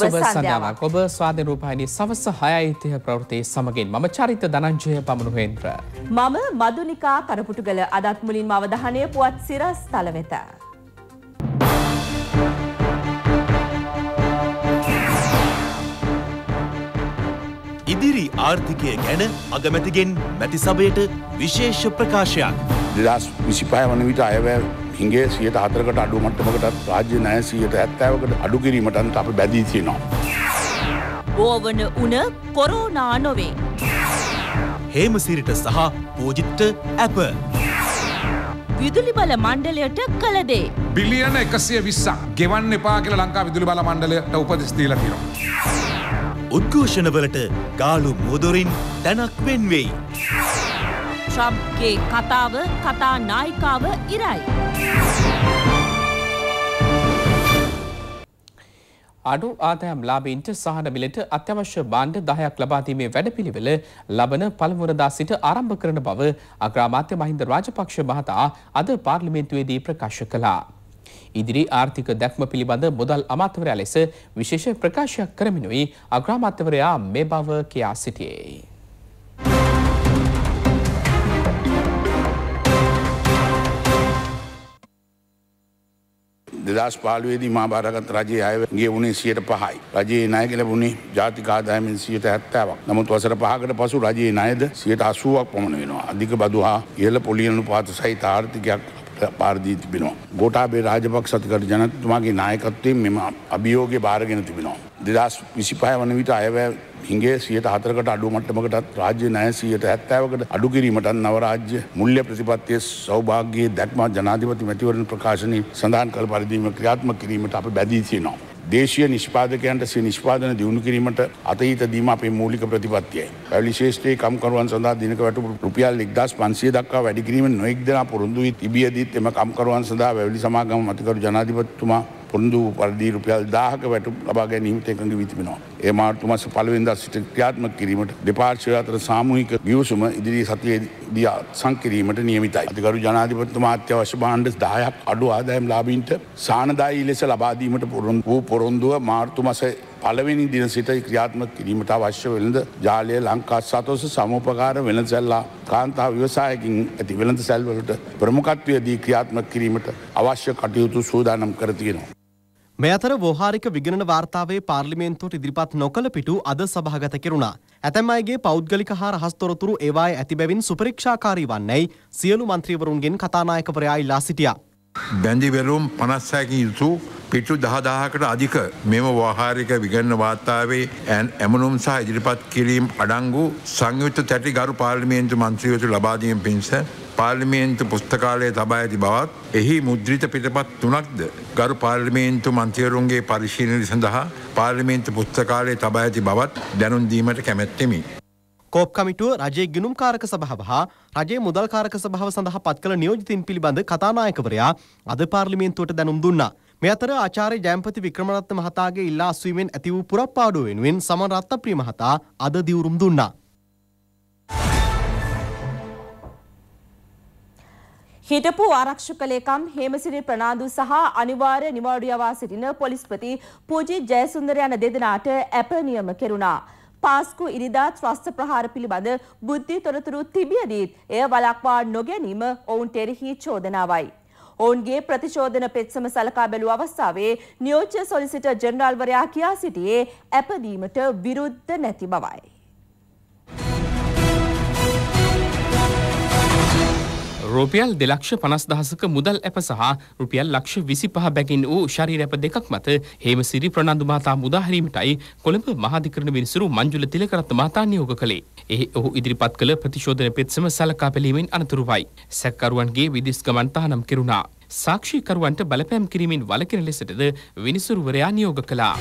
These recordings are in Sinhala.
සුබ සඳාවක් ඔබ ස්වාධනරූපහිනි සවස හයයිතිහ ප්‍රවෘතිය සමගින් මම චරිත දනංජය පමණුහෙන්ද්‍ර. මම මදුනිකා කරපුටුගල අදත්මුලින් අවධානය පුවත් සිරස් තලවෙත. ඉදිරි ආර්ථිකය ගැන අගමැතිගෙන් මැතිසබයට විශේෂ ප්‍රකාශයක්. දෙදස් විසිපය වන විට අයවැ හිගේ සියට හතරකට අඩු මට්ටමකටත් රාජ්‍ය නෑ සියට ඇත්තෑවකට අඩු කිරීමටන්ට අප බැදී තියෙනවා. ඕවන උන කොරෝනා නොවේ. හේමසිරිට සහ පෝජිත්ට ඇප. විදුලි බල මණ්ඩලයට කළදේ. බිලියන එකසිය විස්සා ගෙවන්න එපා කියල ලංකා විදුලි බල මණ්ඩලයට උපදස්තීල තිරවා. උද්ඝෝෂණවලට ගාලු මුදුරින් තැනක් වෙන්වෙයි. ට්‍රම්ප්ගේ කතාව කතා නායිකාව ඉරයි. අඩු ආදායම් ලාභීන්ට සහන මිලට අත්‍යවශ්‍ය බාණ්ඩ 10ක් ලබා දීමේ වැඩපිළිවෙල ලබන පළමුවරදා සිට ආරම්භ කරන බව අග්‍රාමාත්‍ය මහින්ද රාජපක්ෂ මහතා අද පාර්ලිමේන්තුවේදී ප්‍රකාශ කළා. ඉදිරි ආර්ථික දැක්ම පිළිබඳ මුදල් අමාත්‍යවරයා ලෙස විශේෂ ප්‍රකාශයක් කරමිනුයි අග්‍රාමාත්‍යවරයා මේ බව කියා සිටියේ. දෙදස් පාලුවේදී මා භාරගත් රජයේ අයගේ වුණේ සියට පහයි. රජයේ ණය ගැලපුණේ ජාතිකාදායමෙන් සියට හැත්තාවක්. නමුත් වසර පහකට පසු රජයේ ණයද සියට අසුවක් පමණ වෙනවා. අධික බදු හා ඉහළ පොලියනු පාත සහිත ආර්ථිකයක් පාරදී තිබෙනවා. ගෝටාබේ රාජපක් සතිකට ජනතුමාගේ නායකත්වයෙන් මෙම අභියෝග භාරගෙන තිබෙනවා. දෙදස් විසිපය වන විට අයවැ හිගේ සියට හතරකට අඩුමට්ටමකටත් රාජ්‍ය නෑසීයට ඇත්තෑවකට අඩුකිරීමට නවරාජ්‍ය මුල්්‍ය ප්‍රතිපත්තිය සෞභාගේ දැක්ම ජනාධිපති මැතිවරණ ප්‍රකාශනය සඳහන් කල් පරිදිීම ක්‍රියාත්ම කිරීමට අප බැදීතියනවා. දේශය නිෂ්පාදකයන්ට සේ නිෂ්පාදන දියුණු කිරීමට අතහිත දීම අපේ මූලික ප්‍රතිපත්තියයි. පැවිලි ශේෂත්‍රයේ කම්කරුවන් සඳහා දිනක වැටපු රුපියල් එක්දස් පන්සිය දක්වා වැඩිකිරීම නොයෙක් දෙනා පොරොන්දු වී තිබියදීත් එම කම්කරුවන් සඳහා වැවිලි සමාගම මතිකරු ජනාධිපතිතුමා පොන්දු පරදි රුපියල් දාහක වැටු ලබා ගැනීමට එකඟ විතිබෙනවා. ඒ මාර්තු මස පලවෙදා සිට ක්‍රියාත්මක කිරීමට දෙපාර්ශවය අතර සාමූහික ගියවසුම ඉදිරි සතියේ දිය සංකිරීමට නියමිතයි. අතිකරු ජනාධිපත්තුමා අත්‍යවශ්‍ය බාණ්ඩ දායක් අඩු ආදායම් ලාබීන්ට සානදායි ලෙස ලබාදීමට පොරොන් වූ පොරොන්දුව මාර්තු මස පලවෙනි දින සිට ක්‍රියාත්ම කිරීමට අවශ්‍ය වෙළඳ ජාලය ලංකා සතෝස සමෝපකාර වෙළඳසැල්ලා කාන්තා ව්‍යවසායකින් ඇති වෙළඳ සැල්වලට ප්‍රමුකත්වයදී ක්‍රියාත්ම කිරීමට අවශ්‍ය කටයුතු සූදානම් කරතියෙනවා. මේ අතර වෝහාරික විගණන වාර්තාවේ පාර්ලිමේන්තුවට ඉදිරිපත් නොකළ පිටු අද සභාගත කෙරුණා. ඇතැම් අයගේ පෞද්ගලික හා රහස් තොරතුරු ඒවායේ ඇති බැවින් සුපරීක්ෂාකාරී වන්නේයි සියලු මන්ත්‍රීවරුන්ගෙන් කතානායකවරයා ඉල්ලා සිටියා. බැඳිවැලුම් පනස්සෑකින් යුතු පිටු දහදාහකට අධික මෙම වාහාරික විගන්න වාර්තාවේ ඇන් ඇමනුම් සහ ඉදිරිපත් කිරීම් අඩංගු සංයුත්ත තැටි ගරු පාර්ලිමේන්තු මන්ත්‍රීවතු ලබාදීම පිණිස පාර්ලිමේන්තු පුස්තකාලය තබා ඇති බවත් එහි මුද්‍රිත පිටපත් තුනක්ද ගරු පාර්ලිමේන්තු මන්ත්‍රීවරුන්ගේ පරිශීලනය සඳහා පාර්ලිමේන්තු පුස්තකාලය තබා ඇති බවත් දැනුන්දීමට කැමැත්තෙමි. කෝප් කමිටුව රජයේ ගිනුම්කාරක සභාව හා රජයේ මුදල්කාරක සභාව සඳහා පත් කළ නියෝජිතින් පිළිබඳ කතානායකවරයා අද පාර්ලිමේන්තුවට දැනුම් දුන්නා. මේ අතර ආචාර්ය ජයම්පති වික්‍රමරත්න මහතාගේ ඉල්ලා අස්වීමෙන් ඇති වූ පුරප්පාඩුව වෙනුවෙන් සමන් රත්නප්‍රිය මහතා අද දිවුරුම් දුන්නා. හිටපු ආරක්ෂක ලේකම් හේමසිරි ප්‍රනාන්දු සහ අනිවාර්ය නිවාඩු යවා සිටින පොලිස්පති පූජි ජයසුන්දර යන දෙදෙනාට ඇප නියම කෙරුණා. පාස්කු ඉරිදා ත්‍රස්ත ප්‍රහාර පිළිබඳ බුද්ධි තොරතුරු තිබියදීත් එය වලක්වා නොගැනීම ඔවුන්ට එරෙහි චෝදනාවයි. ඔවුන්ගේ ප්‍රතිශෝධන පෙත්සම සලකා බැලූ අවස්ථාවේ නියෝජ්‍ය සොලිසිටර් ජෙනරාල්වරයා කියා සිටියේ ඇපදීමට විරුද්ධ නැති බවයි. රුපියල් දෙලක්ෂ පනස් දහසක මුදල් ඇප සහ රුපියල් ලක්ෂ විසි පහ බැකින් වූ ශරීර ඇප දෙකක් මත හේමසිරි ප්‍රනන්දු මහතා මුදාහැරීමටයි කොළඹ මහාධිකරණ විනිසුරු මංජුල තිලකරත් මහතා නියෝග කළේ. එහි ඔහු ඉදිරිපත් කළ ප්‍රතිශෝධන පෙත්සම සලකා පැලීමෙන් අනතුරුවයි. සැකකරුවන්ගේ විදිස් ගමන් තහනම් කෙරුණා. සාක්ෂිකරුවන්ට බලපෑම් කිරීමෙන් වලකින ලෙසටද විනිසුරුවරයා නියෝග කළා.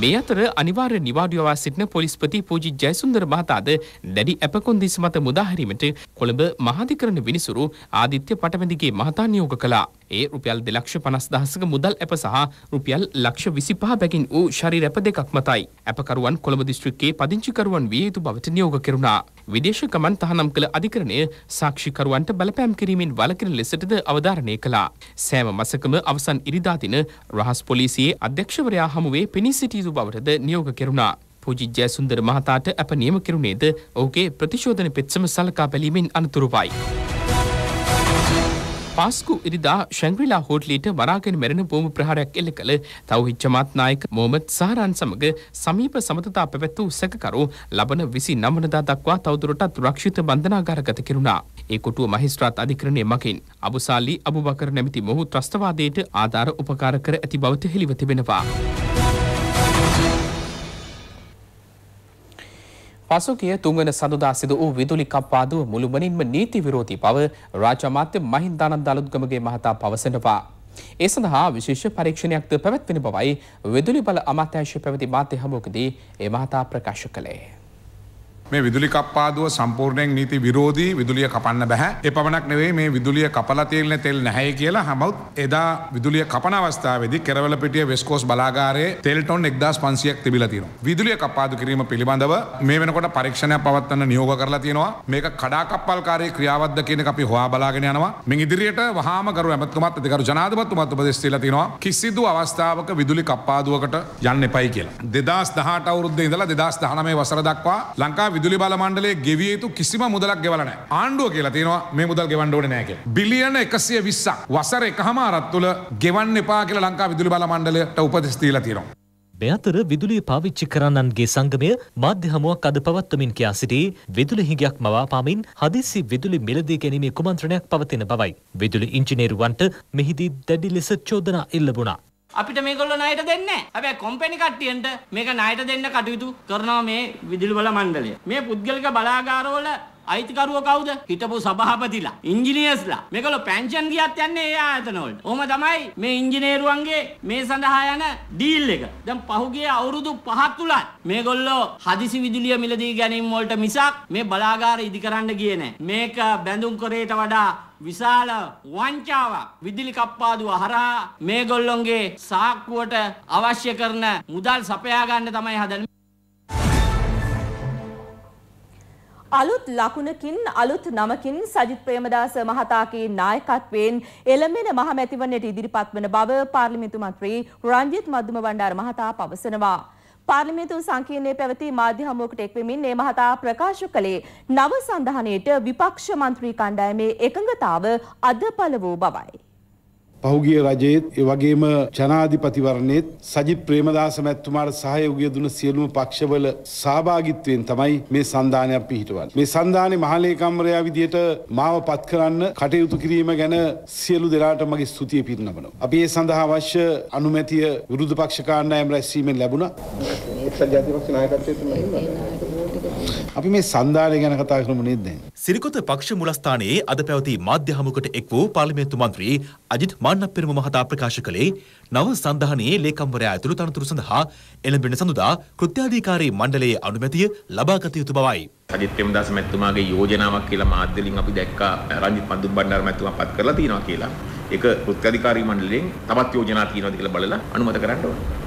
මේ අතර අනිවාර්ය නිවාඩුව අවා සිටින පොලිස්පති පූජි ජයසුන්දර මහතාද දැඩි ඇපකොන්දිසි මත මුදාහැරීමට කොළඹ මහාධිකරණ විනිසුරු ආදිත්‍ය පටමැදිගේ මහතා නියෝග කළා. ඒ රුපියල් දෙලක්ෂ පනස් දහසක මුදල් ඇප සහ රුපියල් ලක්ෂ විසිපහ බැගින් වූ ශරි රැප දෙකක් මතයි. ඇපකරුවන් කොළඹ දිස්ත්‍රික්කේ පදිංචිකරුවන් විය යුතු බවට නියෝග කෙරුණා. විදේශ ගමන් තහනම් කළ අධිකරණය සාක්ෂිකරුවන්ට බලපෑම් කිරීමෙන් වලකින ලෙසටද අවධාරණය කළා. සෑම මසකම අවසන් ඉරිදාතින රහස් පොලිසියේ අධ්‍යක්ෂවරයා හමුවේ පිණි සිටියු බවටද නියෝග කෙරුණා. පූජිජ්ජය සුන්දර මහතාට අප නියම කෙරුණේද ඔහුගේ ප්‍රතිශෝධන පෙත්සම සලකා බැලීමෙන් අනතුරුවයි. පාස්කු ඉරිදා ශැංග්‍රීලා හෝටලීට වරාගෙන මැරෙන බෝම ප්‍රහාරයක් එල්ල කළ තවහිච්ච මාත්නායක මොහමත් සහරන් සමග සමීප සමතතා පැවැත්වූ සැකකරු ලබන විසි නම්වනදා දක්වා තවදුරටත් රක්ෂිත බන්ධනාගාරගත කෙරුණා. ඒ කොටුව මහිස්ත්‍රාත් අධිකරණය මකින්. අබුසාලි අබුබකර නැමති මොහු ත්‍රස්තවාදයට ආධාර උපකාර කර ඇති බවත හෙළිව තිබෙනවා. පසුගිය තුන්වන සඳුදා සිදු වූ විදුලි කප්පාදුව මුළුමනින්ම නීති විරෝධී බව රාජ්‍ය අමාත්‍ය මහින්දානන්ද අලුත්ගමගේ මහතා පවසනවා. ඒ සඳහා විශේෂ පරීක්ෂණයක්ද පැවැත්වෙන බවයි විදුලි බල අමාත්‍යංශය පැවති මාධ්‍ය හමුවකදී ඒ මහතා ප්‍රකාශ කළේ. මේ විදුලි කප්පාදුව සම්පූර්ණයෙන් නීති විරෝධී විදුලිය කපන්න බැහැ. ඒ පමණක් නෙවෙයි මේ විදුලිය කපලා තියෙන තෙල් නැහැ කියලා හැමොත් එදා විදුලිය කපන අවස්ථාවේදී කෙරවල පිටිය වෙස්කෝස් බලාගාරයේ තෙල් ටොන් 1500ක් තිබිලා තියෙනවා. විදුලිය කප්පාදු කිරීම පිළිබඳව මේ වෙනකොට පරීක්ෂණයක් පවත්වන්න නියෝග කරලා තියෙනවා. මේක කඩාකප්පල්කාරී ක්‍රියාවක්ද කියන එක අපි හොයා බලාගෙන යනවා. මේ ඉදිරියට වහාම කරු ඇමතුමත් අධිකරු ජනාධිපතිතුමත් උපදෙස් දීලා තියෙනවා. කිසිදු අවස්ථාවක විදුලි කප්පාදුවකට යන්න එපයි කියලා. 2018 අවුරුද්දේ ඉඳලා 2019 වසර දක්වා ලංකාවේ විදුලි බල මණ්ඩලේ ගෙවිය යුතු කිසිම මුදලක් ගෙවලන ආණ්ඩුව කියලා තියෙනවා මේ මුදල් ගෙවන්න ඕනේ නැහැ කියලා. බිලියන 120ක් වසර එකහමාරක් තුළ ගෙවන්න එපා කියලා ලංකා විදුලි බල මණ්ඩලයට උපදෙස් දීලා තියෙනවා. මේ අතර විදුලිය පාවිච්චි කරන්නන්ගේ සංගමය මාධ්‍ය හමුවක් අද පවත්වමින් කියා සිටි විදුලි හිඟයක් මවාපාමින් හදිසි විදුලි මිලදී ගැනීමේ කුමන්ත්‍රණයක් පවතින බවයි. විදුලි ඉංජිනේරුවන්ට මෙහිදී දැඩි ලෙස චෝදනා එල්ලබුණා. අපිට මේගොල්ලෝ ණයට දෙන්නේ හැබැයි කොම්පැනි කට්ටියන්ට මේක ණයට දෙන්න කටයුතු කරනවා මේ විදුලි බල මණ්ඩලය. මේ පුද්ගලික බලාගාරවල අයිතිකරුවෝ කවුද? හිටපු සභාපතිලා, ඉංජිනේර්ස්ලා. මේගොල්ලෝ පැන්ෂන් ගියත් යන්නේ ඒ ආයතන වලට. ඔහොම තමයි මේ ඉංජිනේරුවන්ගේ මේ සඳහා යන ඩීල් එක. දැන් පහුගිය අවුරුදු 5ක් තුලත් මේගොල්ලෝ හදිසි විදුලිය මිලදී ගැනීම වලට මිසක් මේ බලාගාර ඉදිකරන්න ගියේ නැහැ. මේක බැඳුම් කරේට වඩා විශාල වංචාවක් විදුලි කප්පාදුව හරහා මේගොල්ලොන්ගේ සාක්කුවට අවශ්‍ය කරන මුදල් සපයා ගන්න තමයි හදන්නේ අලුත් ලකුණකින් අලුත් නමකින් සජිත් ප්‍රේමදාස මහතාගේ නායකත්වයෙන් එළඹෙන මහමැතිවරණයට ඉදිරිපත් වන බව පාර්ලිමේන්තු මන්ත්‍රී රංජිත් මදුම බණ්ඩාර මහතා පවසනවා. පාර්ලිමේන්තු සංකීර්ණයේ පැවති මාධ්‍ය හමුවකට එක්වෙමින් මේ මහතා ප්‍රකාශ කළේ නව සඳහනයට විපක්ෂ මන්ත්‍රී කණ්ඩායමේ එකඟතාව අද පළ වූ බවයි. පහුගිය රජයේත් ඒ වගේම ජනාධිපතිවරණයේත් සජිත් ප්‍රේමදාස මැතිතුමාට සහයෝගය දුන සියලුම පක්ෂවල සහභාගිත්වයෙන් තමයි මේ සන්ධානයක් පිහිටවන්නේ. මේ සන්ධානයේ මහලේකම්වරයා විදියට මාව පත් කරන්න කටයුතු කිරීම ගැන සියලු දෙනාට මගේ ස්තුතිය පිරිනමනවා. අපි ඒ සඳහා අවශ්‍ය අනුමැතිය විරුද්ධ පක්ෂ කාණ්ඩායම රැස්වීමෙන් ලැබුණා. ඒ සජාතිපක්ෂ නායකත්වයේ තමයි අපි මේ සන්ධානය ගැන කතා කරමු නේද දැන්. සිරිකොත පක්ෂ මුලස්ථානයේ අද පැවති මාධ්‍ය හමුවකට එක් වූ පාර්ලිමේන්තු මන්ත්‍රී අජිත් මාන්නපිරම මහතා ප්‍රකාශ කළේ නව සන්ධානයේ ලේකම්වරයා ඇතුළු තනතුරු සඳහා එළඹෙන සඳුදා කෘත්‍යාධිකාරී මණ්ඩලයේ අනුමැතිය ලබාගත යුතු බවයි. අජිත් ප්‍රේමදාස මැතිතුමාගේ යෝජනාවක් කියලා මාධ්‍යලින් අපි දැක්කා රංජිත් පන්දුම් බණ්ඩාර මැතිතුමා පත් කරලා තියෙනවා කියලා. ඒක කෘත්‍යාධිකාරී මණ්ඩලයෙන් තවත් යෝජනා තියෙනවද කියලා බලලා අනුමත කරන්න ඕනේ.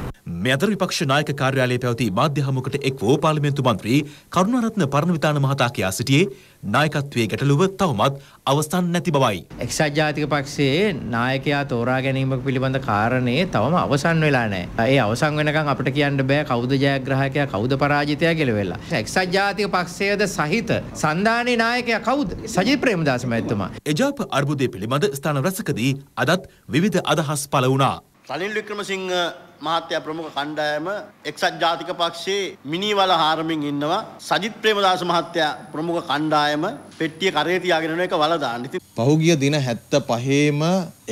මේ අතර විපක්ෂ නායක කාර්යාලයේ පැවති මාධ්‍ය හමුවකට එක් වූ පාර්ලිමේන්තු මන්ත්‍රී කරුණාරත්න පරණවිතාන මහතා කියා සිටියේ නායකත්වයේ ගැටලුව තවමත් අවසන් නැති බවයි. එක්සත් ජාතික පක්ෂයේ නායකයා තෝරා ගැනීම පිළිබඳ කාරණේ තවම අවසන් වෙලා නැහැ. ඒ අවසන් වෙනකන් අපිට කියන්න බෑ කවුද ජයග්‍රාහකයා කවුද පරාජිතයා කියලා වෙලා. එක්සත් ජාතික පක්ෂයේද සහිත සන්ධානයේ නායකයා කවුද? සජිත් ප්‍රේමදාස මහත්මයා. එජාප අර්බුදයේ පිළිබඳ ස්ථාන රසකදී අදත් විවිධ අදහස් පළ වුණා. සලින් වික්‍රමසිංහ මහත්ය ප්‍රමුඛ කණ්ඩායම එක්සත් ජාතික පක්ෂයේ මිනිවල හාරමින් ඉන්නවා. සජිත් ප්‍රේමදාස මහත්තයා ප්‍රමුඛ කණ්ඩායම පෙට්ටිය කරේ තියාගෙන යන එක වල දාන්න. ඉතින් පහුගිය දින 75ම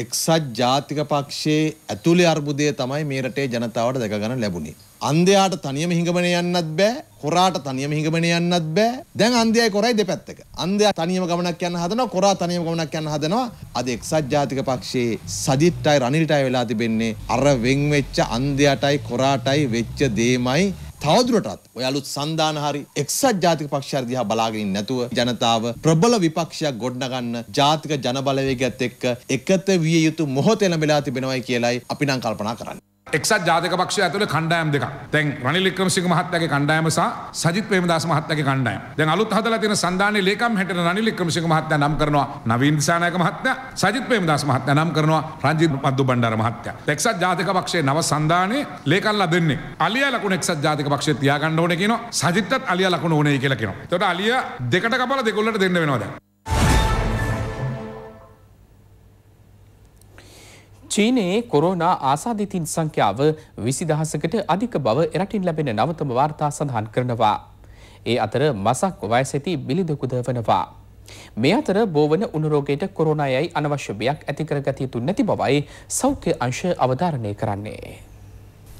එක්සත් ජාතික පක්ෂයේ ඇතුළේ අර්බුදය තමයි මේ රටේ ජනතාවට දැක ගන්න ලැබුණේ. අන්ධයාට තනියම හිඟමනේ යන්නත් බෑ. කොරාට තනියම හිඟමනේ යන්නත් බෑ. දැන් අන්ධයයි කොරයි දෙපැත්තක. අන්ධයා තනියම ගමනක් යන්න හදනවා, කොරා තනියම ගමනක් යන්න හදනවා. අද එක්සත් ජාතික පක්ෂයේ සජිත්ටයි රනිල්ටයි වෙලා තිබෙන්නේ අර වෙන් වෙච්ච අන්ධයාටයි කොරාටයි වෙච්ච දේමයි තවදුරටත් ඔය අලුත් සන්දාන හරි එක්සත් ජාතික පක්ෂය දිහා බලාගෙන නැතුව ජනතාව ප්‍රබල විපක්ෂයක් ගොඩනගන්න ජාතික ජනබලවේගයත් එක්ක එකත විය යුතු මොහොත එළඹලා තිබෙනවයි කියලයි අපි නම් කල්පනා කරන්නේ. එක්සත් ජාතික පක්ෂය ඇතුළේ කණ්ඩායම් දෙකක්. දැන් රනිල් වික්‍රමසිංහ මහත්තයාගේ කණ්ඩායම සහ සජිත් ප්‍රේමදාස මහත්තයාගේ කණ්ඩායම්. දැන් අලුත් හදලා තියෙන සන්ධානයේ ලේකම් හැටියට රනිල් වික්‍රමසිංහ මහත්තයා නම් කරනවා නවීන් දිසානායක මහත්තයා, සජිත් ප්‍රේමදාස මහත්තයා නම් කරනවා රංජිත් මද්දු බණ්ඩාර මහත්තයා. එක්සත් ජාතික පක්ෂයේ නව සන්ධානයේ ලේකම්ලා දෙන්නේ. අලියා ලකුණු එක්සත් ජාතික පක්ෂය තියාගන්න ඕනේ කියනවා. සජිත්ත් අලියා ලකුණු ඕනේ කියලා කියනවා. එතකොට අලියා දෙකට කපලා දෙකොල්ලට දෙන්න වෙනවා දැන්. චීනයේ කොරෝනා ආසාධිතින් සංඛ්‍යාව විසි දහසකට අධික බව එරටින් ලැබෙන නවතම වාර්තා සඳහන් කරනවා. ඒ අතර මසක් වයසැති බිලිදකුද වනවා. මේ අතර බෝවන උනරෝගයට කොරෝණයයි අනවශ්‍යභයක් ඇතිකරගතයුතු නැති බවයි සෞඛ්‍ය අංශ අවධාරණය කරන්නේ.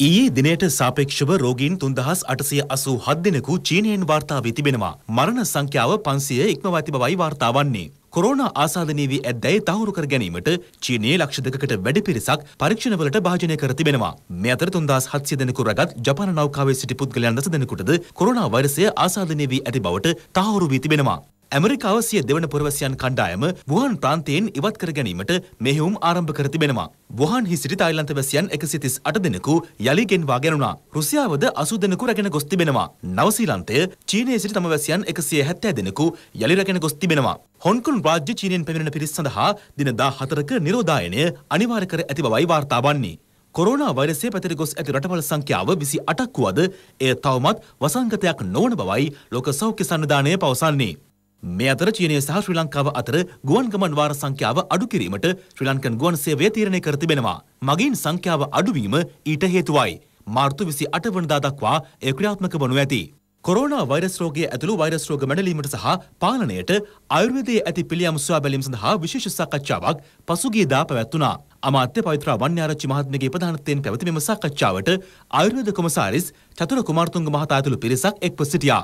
ඊයේ දිනයට සාපේක්ෂව රෝගීන් තුන්දහස් අටසය අසූ හත් දෙනෙකු චීනයෙන් වාර්තාාව තිබෙනවා. මරණ සංඛ්‍යාව පන්සිය ඉක්මවති බවයි වාර්තාවන්නේ. කොරෝනා ආසාදනය වී ඇත්දැයි තහවුරු කර ගැනීමට චීනයේ ලක්ෂ දෙකකට වැඩි පිරිසක් පරීක්ෂණවලට භාජනය කර තිබෙනවා. මේ අතර 3700 දෙනෙකු රැගත් ජපාන නෞකාවේ සිටි පුද්ගලයන් 10 දෙනෙකුටද කොරෝනා වෛරසය ආසාදනය වී ඇති බවට තහවුරු වී තිබෙනවා. ඇමරිකාව සිය දෙවන පුරවැසියන් කණ්ඩායම වුහන් ප්‍රාන්තයෙන් ඉවත් කර ගැනීමට මෙහෙයුම් ආරම්භ කර තිබෙනවා. වුහන් හි සිටි තායිලන්ත වැසියන් 138 දෙනෙකු යලි ගෙන්වා ගැනුණා. රුසියාවද 80 දෙනෙකු රැගෙන ගොස් තිබෙනවා. නව ශ්‍රීලන්තය චීනයේ සිටි තම වැසියන් 170 දෙනෙකු යලි රැගෙන ගොස් තිබෙනවා. හොන්කොන් රාජ්‍ය චීනයෙන් පැමිණෙන පිරිස් සඳහා දින 14ක නිරෝධායනය අනිවාර්ය කර ඇති බවයි වාර්තා වන්නේ. කොරෝනා වෛරසය පැතිර ගොස් ඇති රටවල් සංඛ්‍යාව 28ක් වුවද එය තවමත් වසංගතයක් නොවන බවයි ලෝක සෞඛ්‍ය සංවිධානය පවසන්නේ. මේ අතර චීනය සහ ශ්‍රී ලංකාව අතර ගුවන් ගමන් වාර සංඛ්‍යාව අඩු කිරීමට ශ්‍රී ලංකන් ගුවන් සේවය තීරණය කර තිබෙනවා. මගින් සංඛ්‍යාව අඩුවීම ඊට හේතුවයි. මාර්තු 28 වනදා දක්වා එය ක්‍රියාත්මක වනු ඇති. කොරෝනා වෛරස් රෝගය ඇතුළු වෛරස් රෝග මැඩලීමට සහ පාලනයට ආයුර්වේදයේ ඇති පිළියම් සොයා බැලීම සඳහා විශේෂ සාකච්ඡාවක් පසුගියදා පැවැත්වුණා. අමාත්‍ය පවිත්‍ර වන්‍යාරච්චි මහත්මගේ ප්‍රධානත්වයෙන් පැවති මෙම සාකච්ඡාවට ආයුර්වේද කොමසාරිස් චතුර කුමාරතුංග මහතා ඇතුළු පිරිසක් එක්ව සිටියා.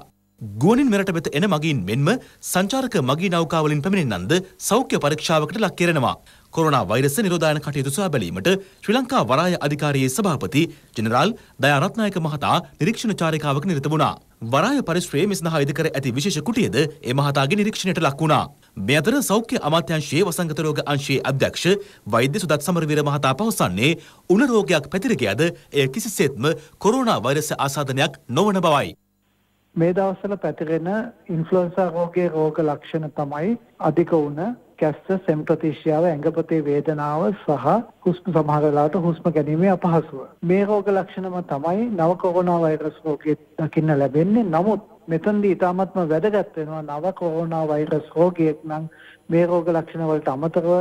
ගුවනින් මෙරට වෙත එන මගින් මෙන්ම සංචාරක මගී නෞකාවලින් පැමිණෙන්නන්ද සෞඛ්‍ය පරීක්ෂාවකට ලක් කෙරෙනවා. කොරෝනා වෛරස නිරෝධායන කටයුතු සොයා බැලීමට ශ්‍රී ලංකා වරාය අධිකාරියේ සභාපති ජෙනරාල් දයාරත්නායක මහතා නිරීක්ෂණ චාරිකාවක නිරත වුණා. වරාය පරිශ්‍රයේ මෙසඳහා ඉදිකර ඇති විශේෂ කුටියද ඒ මහතාගේ නිරීක්ෂණයට ලක් වුණා. මේ අතර සෞඛ්‍ය අමාත්‍යාංශයේ වසංගත රෝග අංශයේ අධ්‍යක්ෂ වෛද්‍ය සුදත් සමරවීර මහතා පවසන්නේ උණ රෝගයක් පැතිර ගියද එය කිසිසේත්ම කොරෝනා වෛරස ආසාදනයක් නොවන බවයි. මේ දවස්වල පැතිරෙන ඉන්ෆ්ලුවන්සා රෝගයේ රෝග ලක්ෂණ තමයි අධික වුණ කැස්ස, සෙම්ප්‍රතිශ්‍යාව, ඇඟපතේ වේදනාව සහ හුස්ම සමහර වෙලාවට හුස්ම ගැනීමේ අපහසුව. මේ රෝග ලක්ෂණම තමයි නව කොරෝනා වෛරස් රෝගේ දකින්න ලැබෙන්නේ. නමුත් මෙතනදී ඊටාත්ම වැදගත් වෙනවා නව කොරෝනා වෛරස් රෝගියෙක් නම් මේ රෝග ලක්ෂණ වලට අමතරව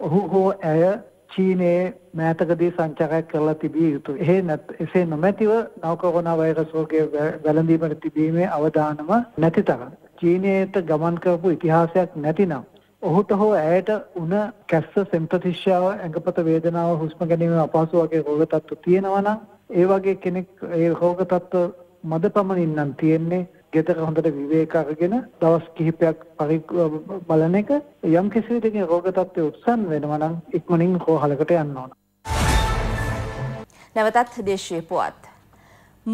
ඔහු හෝ ඇය චීනයේ මෑතකදී සංචාරයක් කරලා තිබිය යුතු. එහෙ නැත් එසේ නොමැතිව නව කොරෝනා වෛරස් රෝගය වැළඳීමට තිබීමේ අවදානම නැති තරම්. චීනයට ගමන් කරපු ඉතිහාසයක් නැතිනම් ඔහුට හෝ ඇයට උන කැස්ස සෙම්ප්‍රතිශ්‍යාව ඇඟපත වේදනාව හුස්ම ගැනීම අපහසු වගේ රෝග තත්ත්ව තියෙනවා නම් ඒ වගේ කෙනෙක් ඒ රෝග තත්ත්ව මද පමණින් නම් තියෙන්නේ ගෙදර හොඳට විවේක අරගෙන දවස් කිහිපයක් බලන එක යම් කිසි විදිහකින් රෝග තත්ත්වය උත්සන්න වෙනවා නම් ඉක්මනින් රෝහලකට යන්න ඕන. නැවතත් දේශීය පුවත්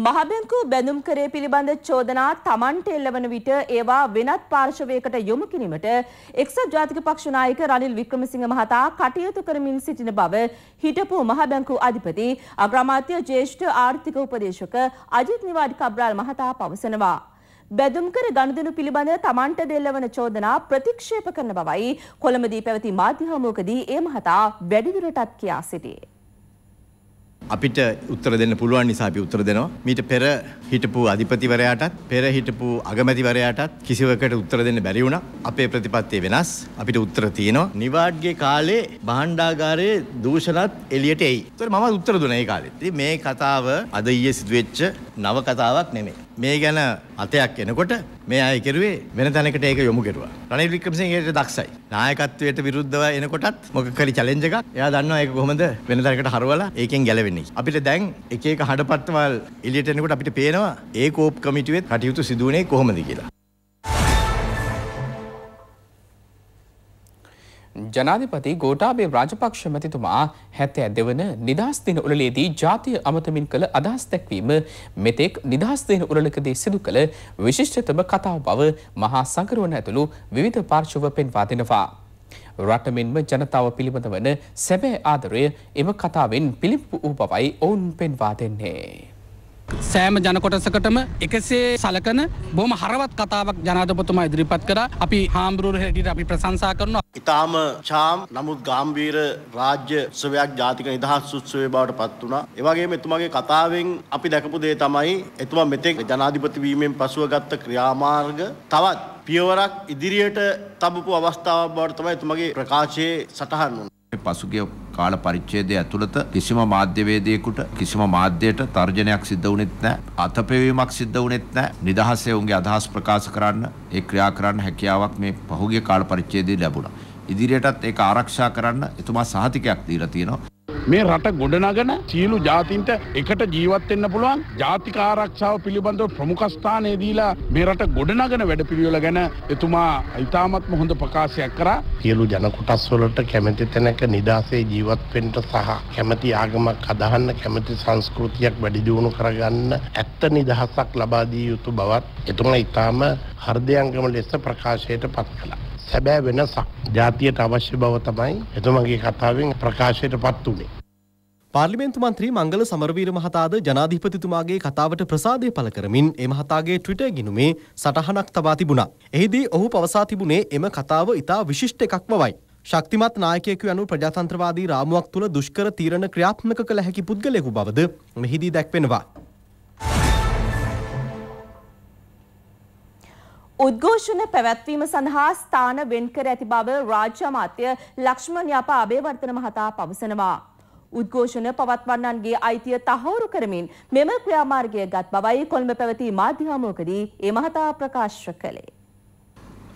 මහබැංකු බැඳුම් කරේ පිළිබඳ චෝදනා තමන්ට එල්ලවන විට ඒවා වෙනත් පාර්ශවයකට යොමු කිරීමට එක්සත් ජාතික පක්ෂ නායක රනිල් වික්‍රමසිංහ මහතා කටයුතු කරමින් සිටින බව හිටපු මහබැංකු අධිපති අග්‍රාමාත්‍ය ජ්‍යෙෂ්ඨ ආර්ථික උපදේශක අජිත් නිවාඩි කබ්‍රාල් මහතා පවසනවා. බැදුම්කර ගනුදෙනු පිළිබඳ තමන්ට දෙල්ලවන චෝදනා ප්‍රතික්ෂේප කරන බවයි කොළඹදී පැවති මාධ්‍ය හමුවකදී ඒ මහතා වැඩිදුරටත් කියා සිටියේ. අපිට උත්තර දෙන්න පුළුවන් නිසා අපි උත්තර දෙනවා. මීට පෙර හිටපු අධිපතිවරයාටත් පෙර හිටපු අගමැතිවරයාටත් කිසිවකට උත්තර දෙන්න බැරි වුණා. අපේ ප්‍රතිපත්තිය වෙනස්. අපිට උත්තර තියෙනවා. නිවාඩ්ගේ කාලේ භාණ්ඩාගාරයේ දූෂණත් එළියට එයි. ඒතර මම උත්තර දුන්නා ඒ කාලේ. ඉතින් මේ කතාව අද ඊයේ සිදුවෙච්ච නව කතාවක් නෙමෙයි. මේ ගැන අතයක් එනකොට මේ අය කෙරුවේ වෙන තැනකට ඒක යොමු කෙරුවා. රනිල් වික්‍රමසිංහ ඒකට දක්ෂයි. නායකත්වයට විරුද්ධව එනකොටත් මොකක් කරි චැලෙන්ජ් එකක්. එයා දන්නවා ඒක කොහොමද වෙන තැනකට හරවලා ඒකෙන් ගැලවෙන්නේ. අපිට දැන් එක එක හඩපත්වල් එළියට එනකොට අපිට පේනවා ඒ කෝප් කමිටුවේ කටයුතු සිදු වුණේ කොහොමද කියලා. ජනාධිපති ගෝටාබේ රාජපක්ෂ මැතිතුමා හැතෑ දෙවන නිදහස්දින උළලේදී ජාතිය අමතමින් කළ අදහස් දැක්වීම මෙතෙක් නිදහස්දින උළලකදී සිදු කළ විශිෂ්ටතම කතාව බව මහා සංකරුවන ඇතුළු විවිධ පාර්ශව පෙන්වා දෙනවා. රට මෙන්ම ජනතාව පිළිබඳ වන සැබෑ ආදරය එම කතාවෙන් පිළිප්පු වූ බවයි ඔවුන් පෙන්වා දෙන්නේ. සෑම ජනකොටසකටම එකසේ සලකන බොම හරවත් කතාවක් ජනාධපතුමා ඉදිරිපත් කර අපි හාමුදුරුව හැටියට අපි ප්‍රශංසා කරනවා. ඉතාම චාම් නමුත් ගාම්බීර රාජ්‍ය උත්සවයක් ජාතික නිදහස් උත්සවය බවට පත් වුණා. ඒ වගේම එතුමාගේ කතාවෙන් අපි දැකපු දේ තමයි එතුමා මෙතෙක් ජනාධිපති වීමෙන් පසුව ගත්ත ක්‍රියාමාර්ග තවත් පියවරක් ඉදිරියට තබපු අවස්ථාවක් බවට තමයි එතුමාගේ ප්‍රකාශයේ සටහන් වුණේ. පසුගිය කාල පරිච්ඡේදය ඇතුළත කිසිම මාධ්‍යවේදියෙකුට කිසිම මාධ්‍යයට තර්ජනයක් සිද්ධ වුණෙත් නැහැ. අතපෙවීමක් සිද්ධ වුණෙත් නැහැ. නිදහසේ උන්ගේ අදහස් ප්‍රකාශ කරන්න, ඒ ක්‍රියා කරන්න හැකියාවක් මේ පහුගිය කාල පරිච්ඡේදයේ ලැබුණා. ඉදිරියටත් ඒක ආරක්ෂා කරන්න එතුමා සහතිකයක් දීලා තියෙනවා. මේ රට ගොඩනගන සියලු ජාතින්ට එකට ජීවත් වෙන්න පුළුවන් ජාතික ආරක්ෂාව පිළිබඳව ප්‍රමුඛ ස්ථානය දීලා මේ රට ගොඩනගන වැඩපිළිවෙල ගැන එතුමා ඉතාමත්ම හොඳ ප්‍රකාශයක් කරා සියලු ජන කොටස් වලට කැමැති තැනක නිදාසේ ජීවත් වෙන්න සහ කැමැති ආගමක් අදහන්න කැමැති සංස්කෘතියක් වැඩි දියුණු කරගන්න ඇත්ත නිදහසක් ලබා දිය යුතු බවත් එතුමා ඉතාම හෘදයාංගම ලෙස ප්‍රකාශයට පත් කළා සැබෑ වෙනසක් ජාතියට අවශ්‍ය බව තමයි එතුමගේ කතාවෙන් ප්‍රකාශයට පත් වුණේ. පාර්ලිමේන්තු මන්ත්‍රී මංගල සමරවීර මහතාද ජනාධිපතිතුමාගේ කතාවට ප්‍රසාදය පළ කරමින් එ මහතාගේ ට්‍රිට ගිනුමේ සටහනක් තබා තිබුණා. එහිදී ඔහු පවසා තිබුණේ එම කතාව ඉතා විශිෂ්ට එකක් බවයි. ශක්තිමත් නායකයකු යනු ප්‍රජාතන්ත්‍රවාදී රාමුවක් තුළ දුෂ්කර තීරණ ක්‍රියාත්මක කළ හැකි පුද්ගලයෙකු බවද මෙහිදී දැක්වෙනවා. උද්ඝෝෂණ පැවැත්වීම සඳහා ස්ථාන වෙන්කර ඇති බව රාජ්‍ය අමාත්‍ය ලක්ෂ්මන් යාපා අබේවර්ධන මහතා පවසනවා. උද්ඝෝෂණ පවත්වන්නන්ගේ අයිතිය තහවුරු කරමින් මෙම ක්‍රියාමාර්ගය ගත් බවයි කොළඹ පැවති මාධ්‍ය හමුවකදී ඒ මහතා ප්‍රකාශ කළේ.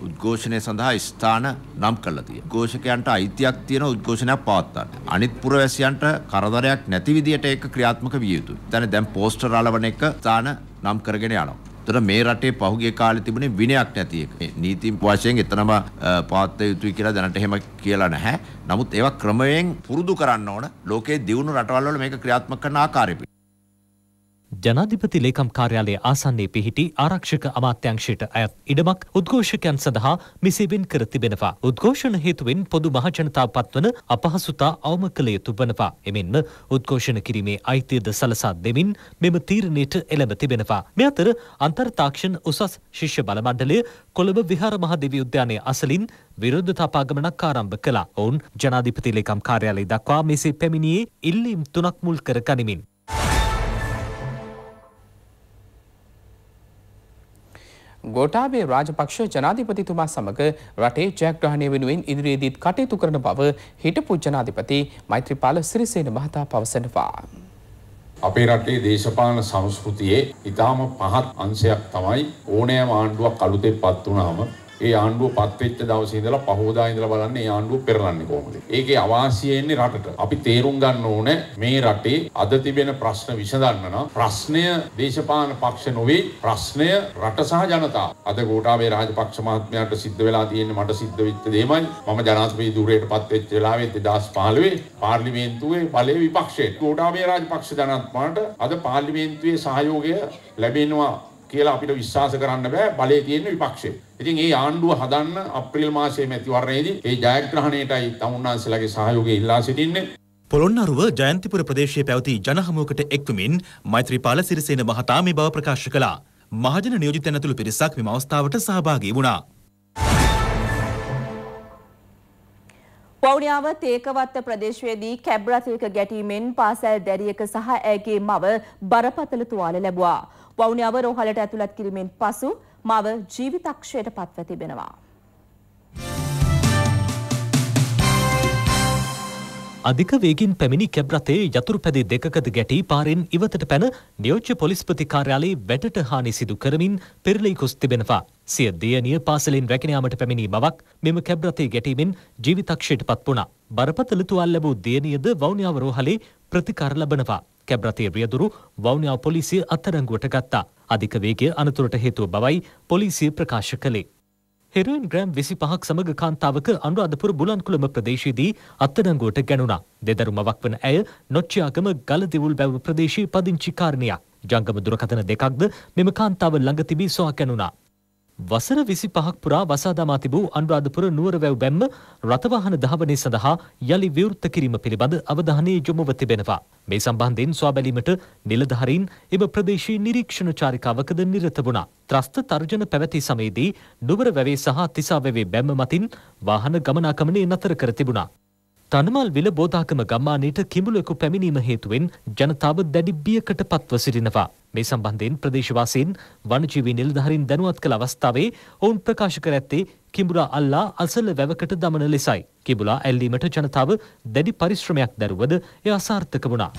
උද්ඝෝෂණය සඳහා ස්ථාන නම් කළා තියෙනවා. උද්ඝෝෂකයන්ට අයිතියක් තියෙන උද්ඝෝෂණයක් පවත්වන්න. අනිත් පුරවැසියන්ට කරදරයක් නැති විදියට ඒක ක්‍රියාත්මක විය යුතුයි. දැන් දැන් පෝස්ටර් අලවන එක ස්ථාන නම් කරගෙන යනවා. එතකොට මේ රටේ පහුගිය කාලේ තිබුණේ විනයක් නැති එක. මේ නීති වශයෙන් එතනම පාත්ව යුතුයි කියලා දැනට එහෙම කියලා නැහැ. නමුත් ඒවා ක්‍රමයෙන් පුරුදු කරන්න ඕන. ලෝකයේ දියුණු රටවල් වල මේක ක්‍රියාත්මක කරන ආකාරය ජනාධිපති ලේකම් කාර්යාලයේ ආසන්නයේ පිහිටි ආරක්ෂක අමාත්‍යංශයට අයත් ඉඩමක් උද්ඝෝෂකයන් සඳහා මිසෙවින් කර තිබෙනවා. උද්ඝෝෂණ හේතුවෙන් පොදු මහජනතාව පත්වන අපහසුතා අවම කළ යුතු වනවා. එමෙන්ම උද්ඝෝෂණ කිරීමේ අයිතියද සලසා දෙමින් මෙම තීරණයට එළඹ තිබෙනවා. මේ අතර අන්තර් තාක්ෂණ උසස් ශිෂ්‍ය බල මණ්ඩලය කොළඹ විහාර මහදෙවි උද්‍යානයේ අසලින් විරුද්ධතා පාගමනක් ආරම්භ කළා. ඔවුන් ජනාධිපති ලේකම් කාර්යාලය දක්වා මෙසේ පැමිණියේ ඉල්ලීම් තුනක් මුල් කර ගනිමින් ගෝටාබේ රාජපක්ෂ ජනාධිපතිතුමා සමග රටේ ජයග්‍රහණය වෙනුවෙන් ඉදිරියේදීත් කටයුතු කරන බව හිටපු ජනාධිපති මෛත්‍රීපාල සිරිසේන මහතා පවසනවා. අපේ රටේ දේශපාලන සංස්කෘතියේ ඉතාම පහත් අංශයක් තමයි ඕනෑම ආණ්ඩුවක් අලුතෙන් පත් වුණාම ඒ ආණ්ඩුව පත්වෙච්ච දවසේ ඉඳලා පහෝදා ඉඳලා බලන්නේ ඒ ආණ්ඩුව පෙරලන්නේ කොහොමද? ඒකේ අවාසිය එන්නේ රටට. අපි තේරුම් ගන්න ඕනේ මේ රටේ අද තිබෙන ප්‍රශ්න විසඳන්න නම් ප්‍රශ්නය දේශපාලන පක්ෂ නොවේ ප්‍රශ්නය රට සහ ජනතාව. අද ගෝඨාභය රාජපක්ෂ මහත්මයාට සිද්ධ වෙලා තියෙන්නේ මට සිද්ධ වෙච්ච දෙයමයි. මම ජනාධිපති ධුරයට පත්වෙච්ච වෙලාවේ 2015 පාර්ලිමේන්තුවේ ඵලයේ විපක්ෂයට ගෝඨාභය රාජපක්ෂ ජනාධිපතිට අද පාර්ලිමේන්තුවේ සහයෝගය ලැබෙනවා කියලා අපිට විශ්වාස කරන්න බෑ බලේ තියෙන විපක්ෂේ. ඉතින් මේ ආණ්ඩුව හදන්න අප්‍රේල් මාසයේ මැතිවරණයේදී ඒ ජයග්‍රහණයටයි තමුන්නාන්සලාගේ සහයෝගය ඉල්ලා සිටින්නේ. පොළොන්නරුව ජයන්තිපුර ප්‍රදේශයේ පැවති ජනහමුවකට එක්වමින් මෛත්‍රීපාල සිරිසේන මහතා මේ බව ප්‍රකාශ කළා. මහජන නියෝජිතයන් ඇතුළු පිරිසක් මේ අවස්ථාවට සහභාගී වුණා. වෞනියාව තේකවත්ත ප්‍රදේශයේදී කැබ්රතිල්ක ගැටීමෙන් පාසැල් දැරියක සහ ඇගේ මව බරපතල තුවාල ලැබුවා. වවුනේ අවරෝහලට ඇතුළත් කිරීමෙන් පසු මව ජීවිතක්ෂයට පත්ව තිබෙනවා. අධික වේගින් පැමිණි කැබ් රථයේ යතුරු පැදි දෙකකද ගැටී පාරෙන් ඉවතට පැන නියෝජ්‍ය පොලිස්පති කාර්යාලයේ වැටට හානි සිදු කරමින් පෙරලී ගොස් තිබෙනවා. සිය දියණිය පාසලෙන් රැගෙන යාමට පැමිණි බවක් මෙම කැබ් රථයේ ගැටීමෙන් ජීවිතක්ෂයට පත් වුණා. බරපතල තුවාල ලැබූ දියණියද වවුනියාව රෝහලේ ප්‍රතිකාර ලබනවා. කැබ් රථයේ රියදුරු වවුනියා පොලිසිය අත්අඩංගුවට ගත්තා. අධික වේගය අනතුරට හේතුව බවයි පොලිසිය ප්‍රකාශ කළේ. හෙරන් ග්‍රෑම් විසි පහක් සමඟ කාන්තාවක අනුරාධපුර බුලන්කුළම ප්‍රදේශයේදී අත්තඩංගුවට ගැනුණා. දෙදරුමවක් වන ඇය නොච්චයාගම ගලදෙවුල් බැව් ප්‍රදේශයේ පදිංචි කාරණයක්. ජංගම දුරකථන දෙකක්ද මෙම කාන්තාව ළඟ තිබී සොයා ගැනුණා. වසර විසි පහක් පුරා වසාදමා තිබූ අනුරාධපුර නුවරවැව් බැම්ම රථවාහන ධාවනය සඳහා යළි විවෘත්ත කිරීම පිළිබඳ අවධානය යොමුව තිබෙනවා. මේ සම්බන්ධයෙන් ස්වාබැලීමට නිලධහරින් එම ප්‍රදේශී නිරීක්ෂණ චාරිකාවකද නිරත වුණා. ත්‍රස්ත තර්ජන පැවැති සමයේදී නුවරවැවේ සහ තිසාවැවේ බැම්ම මතින් වාහන ගමනාකමනය නතර කර තිබුණා. තනමල්විල බෝධාගම ගම්මානයට කිඹුලෙකු පැමිණීම හේතුවෙන් ජනතාව දැඩි බියකට පත්ව සිටිනවා. මේ සම්බන්ධයෙන් ප්‍රදේශවාසීන් වනජීවී නිලධාරීන් දැනුවත් කළ අවස්ථාවේ ඔවුන් ප්‍රකාශ කර ඇත්තේ කිඹුලා අල්ලා අසල වැවකට දමන ලෙසයි. කිඹුලා ඇල්ලීමට ජනතාව දැඩි පරිශ්‍රමයක් දැරුවද එය අසාර්ථක වුණා.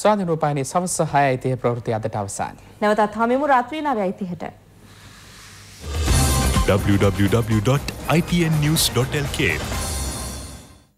ස්වාධිනෝපායනයේ සවස් 6 යිතිහ ප්‍රවෘත්ති අදට අවසන්. නැවතත් හමුවෙමු රාත්‍රී 9 යිතිහට. www.ipnnews.lk.